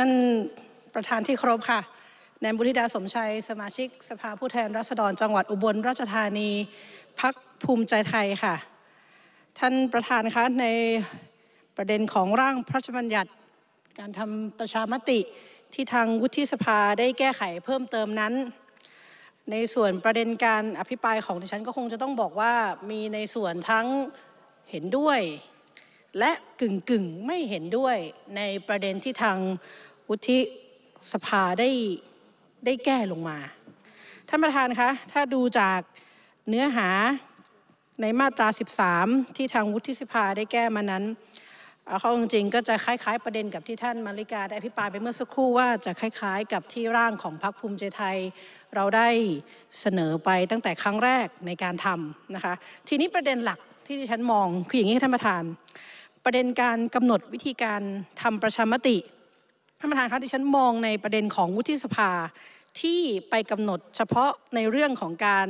ท่านประธานที่เคารพค่ะนายบุริดาสมชัยสมาชิกสภาผู้แทนราษฎรจังหวัดอุบลราชธานีพักภูมิใจไทยค่ะ ท่านประธานคะในประเด็นของร่างพระราชบัญญัติ การทำประชามติที่ทางวุฒิสภาได้แก้ไขเพิ่มเติมนั้น ในส่วนประเด็นการอภิปรายของดิฉันก็คงจะต้องบอกว่ามีในส่วนทั้งเห็นด้วยและกึ่งกึ่งไม่เห็นด้วยในประเด็นที่ทาง วุฒิสภาได้ได้แก้ลงมา ท่านประธานคะ ถ้าดูจากเนื้อหาในมาตรา 13 ที่ทางวุฒิสภาได้แก้มานั้นเขาจริงก็จะคล้ายๆประเด็นกับที่ท่านมาริกาได้อภิปรายไปเมื่อสักครู่ว่าจะคล้ายๆ กับที่ร่างของพรรคภูมิใจไทย เราได้เสนอไปตั้งแต่ครั้งแรกในการทำนะคะ ทีนี้ประเด็นหลักที่ที่ฉันมองคืออย่างนี้ท่านประธานประเด็นการกำหนดวิธีการทำประชามติท่านประธานคะที่ฉันมองในประเด็นของวุฒิสภาที่ไปกำหนดเฉพาะในเรื่องของการ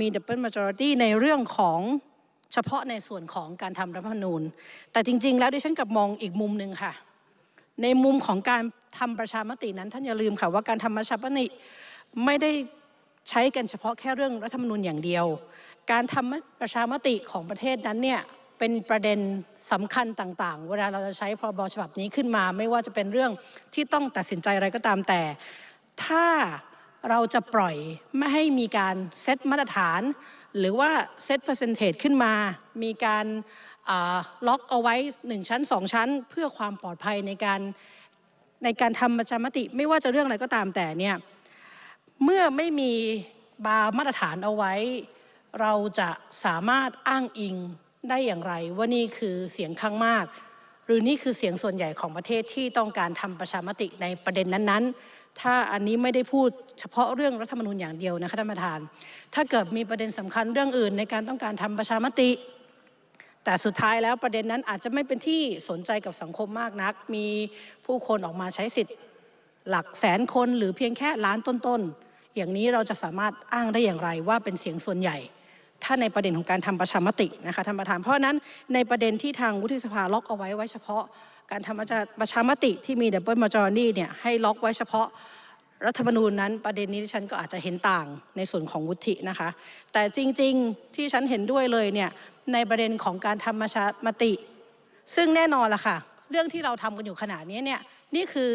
มีดับเบิลมาจอร์ตี้ในเรื่องของเฉพาะในส่วนของการทำรัฐธรรมนูญ แต่จริง ๆ แล้วดิฉันกลับมองอีกมุมหนึ่งค่ะ ในมุมของการทำประชามตินั้นท่านอย่าลืมค่ะว่าการทำประชามติไม่ได้ใช้กันเฉพาะแค่เรื่องรัฐธรรมนูญอย่างเดียว การทำประชามติของประเทศนั้นเนี่ยเป็นประเด็นสำคัญต่างๆ เวลาเราจะใช้พรบฉบับนี้ขึ้นมาไม่ว่าจะเป็นเรื่องที่ต้องตัดสินใจอะไรก็ตามแต่ ถ้าเราจะปล่อยไม่ให้มีการเซตมาตรฐาน หรือว่าเซตเปอร์เซนเทจขึ้นมา มีการล็อกเอาไว้ 1 ชั้น 2 ชั้น เพื่อความปลอดภัยในการในการทำประชามติ ไม่ว่าจะเรื่องอะไรก็ตามแต่เนี่ยเมื่อไม่มีบาร์มาตรฐานเอาไว้ เราจะสามารถอ้างอิงได้อย่างไรว่านี่คือเสียงข้างมาก หรือนี่คือเสียงส่วนใหญ่ของประเทศที่ต้องการทำประชามติในประเด็นนั้นๆ ถ้าอันนี้ไม่ได้พูดเฉพาะเรื่องรัฐธรรมนูญอย่างเดียวนะคะท่านประธานถ้าเกิดมีประเด็นสำคัญเรื่องอื่นในการต้องการทำประชามติ แต่สุดท้ายแล้วประเด็นนั้นอาจจะไม่เป็นที่สนใจกับสังคมมากนัก มีผู้คนออกมาใช้สิทธิ์หลักแสนคนหรือเพียงแค่ล้านต้นๆอย่างนี้เราจะสามารถอ้างได้อย่างไรว่าเป็นเสียงส่วนใหญ่ถ้าในประเด็นของการทำประชามตินะคะท่านประธานเพราะนั้นในประเด็นที่ทางวุฒิสภาล็อกเอาไว้ไว้เฉพาะ การทำประชามติ ที่มีดับเบิลมาจอรนี่เนี่ยให้ล็อกไว้เฉพาะรัฐธรรมนูญนั้น ประเด็นนี้ฉันก็อาจจะเห็นต่างในส่วนของวุฒินะคะแต่จริง ๆที่ฉันเห็นด้วยเลยเนี่ยในประเด็นของการทำประชามติ ซึ่งแน่นอนล่ะค่ะเรื่องที่เราทำกันอยู่ขนาดนี้เนี่ยนี่คือ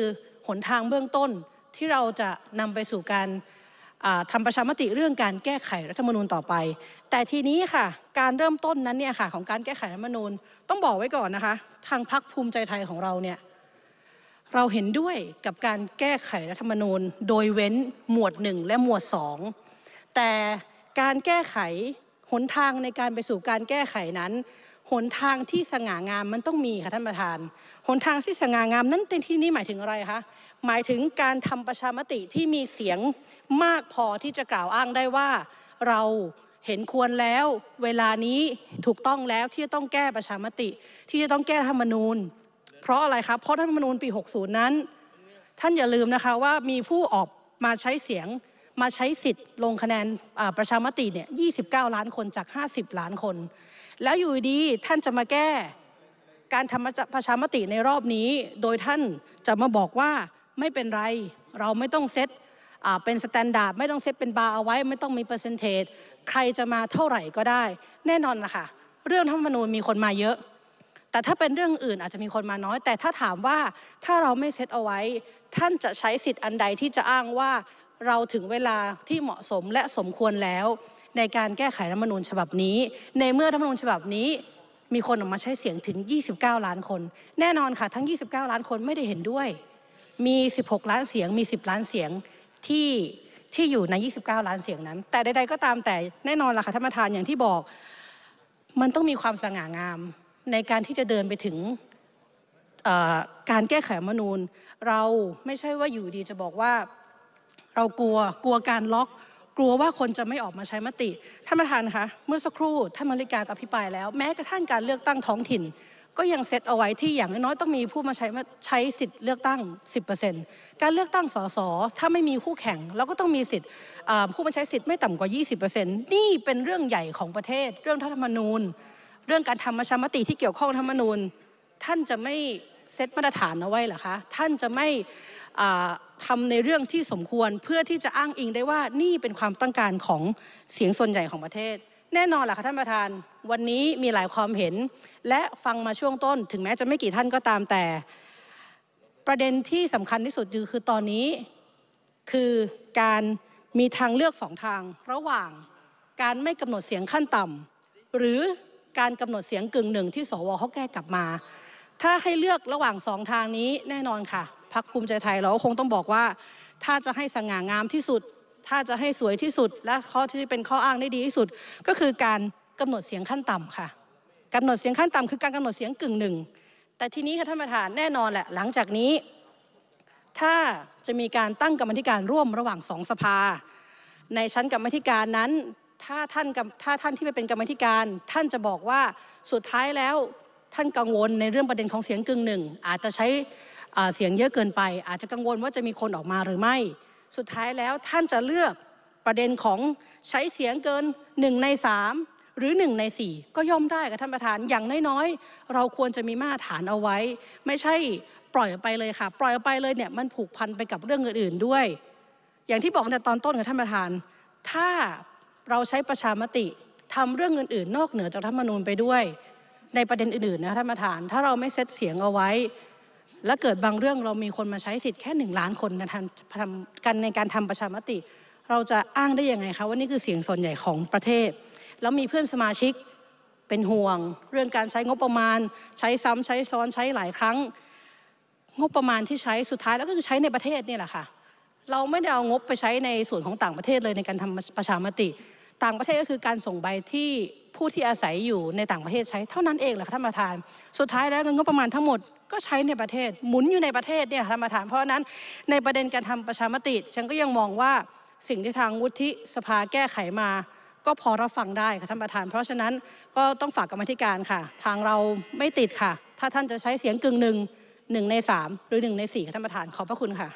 หนทางเบื้องต้นที่เราจะนำไปสู่การทำประชามติเรื่องการแก้ไขรัฐธรรมนูญต่อไป แต่ทีนี้ค่ะ การเริ่มต้นนั้นเนี่ยค่ะของการแก้ไขรัฐธรรมนูญต้องบอกไว้ก่อนนะคะ ทางพักภูมิใจไทยของเราเนี่ยเราเห็นด้วยกับการแก้ไขรัฐธรรมนูญโดยเว้นหมวด1และหมวด 2 แต่การแก้ไขหนทางในการไปสู่การแก้ไขนั้นหนทางที่สง่างาม มันต้องมีค่ะท่านประธานหนทางที่สง่างามนั้นในที่นี้หมายถึงอะไรคะหมายถึงการทำประชามติที่มีเสียงมากพอที่จะกล่าวอ้างได้ว่า เราเห็นควรแล้วเวลานี้ถูกต้องแล้วที่จะต้องแก้ประชามติ ที่จะต้องแก้ธรรมนูญเพราะอะไรครับเพราะธรรมนูญปี60นั้น ท่านอย่าลืมนะคะว่ามีผู้ออกมาใช้เสียงมาใช้สิทธิ์ลงคะแนนประชามติเนี่ย29 ล้านคนจาก 50 ล้านคน แล้วอยู่ดีท่านจะมาแก้ การทำประชามติในรอบนี้ โดยท่านจะมาบอกว่าไม่เป็นไรเราไม่ต้องเซตเป็นสแตนดาร์ดไม่ต้องเซตเป็นบาร์เอาไว้ ไม่ต้องมีเปอร์เซนเทจใครจะมาเท่าไหร่ก็ได้ แน่นอนนะคะเรื่องธรรมนูญมีคนมาเยอะ แต่ถ้าเป็นเรื่องอื่นอาจจะมีคนมาน้อย แต่ถ้าถามว่าถ้าเราไม่เซตเอาไว้ ท่านจะใช้สิทธิ์อันใดที่จะอ้างว่าเราถึงเวลาที่เหมาะสมและสมควรแล้ว ในการแก้ไขรัฐมนูญฉบับนี้ ในเมื่อรัฐมนูญฉบับนี้ มีคนออกมาใช้เสียงถึง 29 ล้านคน แน่นอนค่ะ ทั้ง 29 ล้านคนไม่ได้เห็นด้วยมี 16 ล้านเสียงมี 10 ล้านเสียง ที่ที่อยู่ใน 29 ล้านเสียงนั้น แต่ใดๆ ก็ตามแต่แน่นอนล่ะค่ะท่านประธานอย่างที่บอก มันต้องมีความสง่างามในการที่จะเดินไปถึงการแก้ไขมนูญ เราไม่ใช่ว่าอยู่ดีจะบอกว่า เรากลัวกลัวการล็อก กลัวว่าคนจะไม่ออกมาใช้มติท่านประธานคะเมื่อสักครู่ท่านมริการอภิปรายแล้ว แม้กระทั่งการเลือกตั้งท้องถิ่นก็ยังเซตเอาไว้ที่อย่างน้อยต้องมีผู้มาใช้ใช้สิทธิ์เลือกตั้ง 10%การเลือกตั้งสส ถ้าไม่มีคู่แข่งเราก็ต้องมีสิทธิ์ผู้มาใช้สิทธิ์ไม่ต่ำกว่า 20%นี่เป็นเรื่องใหญ่ของประเทศ เรื่องรัฐธรรมนูญ เรื่องการทำประชามติที่เกี่ยวข้องธรรมนูญ ท่านจะไม่เซตมาตรฐานเอาไว้หรอคะท่านจะไม่ทำในเรื่องที่สมควรเพื่อที่จะอ้างอิงได้ว่านี่เป็นความต้องการของเสียงส่วนใหญ่ของประเทศแน่นอนแหละค่ะท่านประธานวันนี้มีหลายความเห็นและฟังมาช่วงต้น ถึงแม้จะไม่กี่ท่านก็ตามแต่ ประเด็นที่สำคัญที่สุดคือตอนนี้คือการมีทางเลือกสองทาง ระหว่างการไม่กำหนดเสียงขั้นต่ำหรือการกำหนดเสียงกึ่งหนึ่งที่สวเขาแก้กลับมา ถ้าให้เลือกระหว่างสองทางนี้แน่นอนค่ะ พรรคภูมิใจไทยเราก็คงต้องบอกว่า ถ้าจะให้สง่างามที่สุดถ้าจะให้สวยที่สุดและข้อที่เป็นข้ออ้างได้ดีที่สุด ก็คือการกำหนดเสียงขั้นต่ำค่ะ กำหนดเสียงขั้นต่ำ คือการกำหนดเสียงกึ่งหนึ่งแต่ทีนี้ค่ะท่านประธานแน่นอนแหละหลังจากนี้ ถ้าจะมีการตั้งกรรมธิการร่วมระหว่างสองสภา ในชั้นกรรมธิการนั้น ถ้าท่านถ้าท่านที่ไปเป็นกรรมธิการท่านจะบอกว่าสุดท้ายแล้วท่านกังวลในเรื่องประเด็นของเสียงกึ่งหนึ่งอาจจะใช้เสียงเยอะเกินไป อาจจะกังวลว่าจะมีคนออกมาหรือไม่สุดท้ายแล้วท่านจะเลือกประเด็นของใช้เสียงเกิน1ใน3หรือ 1 ใน4ก็ย่อมได้กับท่านประธานอย่างน้อยๆเราควรจะมีมาตรฐานเอาไว้ ไม่ใช่ปล่อยออกไปเลยค่ะ ปล่อยออกไปเลยเนี่ยมันผูกพันไปกับเรื่องอื่นๆด้วย อย่างที่บอกในตอนต้นกับท่านประธาน ถ้าเราใช้ประชามติทำเรื่องอื่นๆนอกเหนือจากธรรมนูญไปด้วย ในประเด็นอื่นๆนะท่านประธานถ้าเราไม่เซตเสียงเอาไว้และเกิดบางเรื่องเรามีคนมาใช้สิทธิ์ แค่หนึ่งล้านคนในทำกันในการทำประชามติ เราจะอ้างได้ยังไงคะว่านี่คือเสียงส่วนใหญ่ของประเทศแล้วมีเพื่อนสมาชิกเป็นห่วง เรื่องการใช้งบประมาณ ใช้ซ้ำใช้ซ้อนใช้หลายครั้ง งบประมาณที่ใช้สุดท้ายแล้วก็คือใช้ในประเทศนี่แหละค่ะ เราไม่ได้เอางบไปใช้ในส่วนของต่างประเทศเลยในการทำประชามติ ต่างประเทศก็คือการส่งใบที่ผู้ที่อาศัยอยู่ในต่างประเทศใช้เท่านั้นเองแหละค่ะท่านประธานสุดท้ายแล้วเงินงบประมาณทั้งหมดก็ใช้ในประเทศหมุนอยู่ในประเทศเนี่ยธรรมฐานเพราะนั้นในประเด็นการทำประชามติ ฉันก็ยังมองว่าสิ่งที่ทางวุฒิสภาแก้ไขมา ก็พอรับฟังได้ค่ะท่านประธานเพราะฉะนั้นก็ต้องฝากกรรมธิการค่ะ ทางเราไม่ติดค่ะ ถ้าท่านจะใช้เสียงกึ่งหนึ่งหนึ่งในสามหรือหนึ่งในสี่ค่ะท่านประธาน ขอบพระคุณค่ะ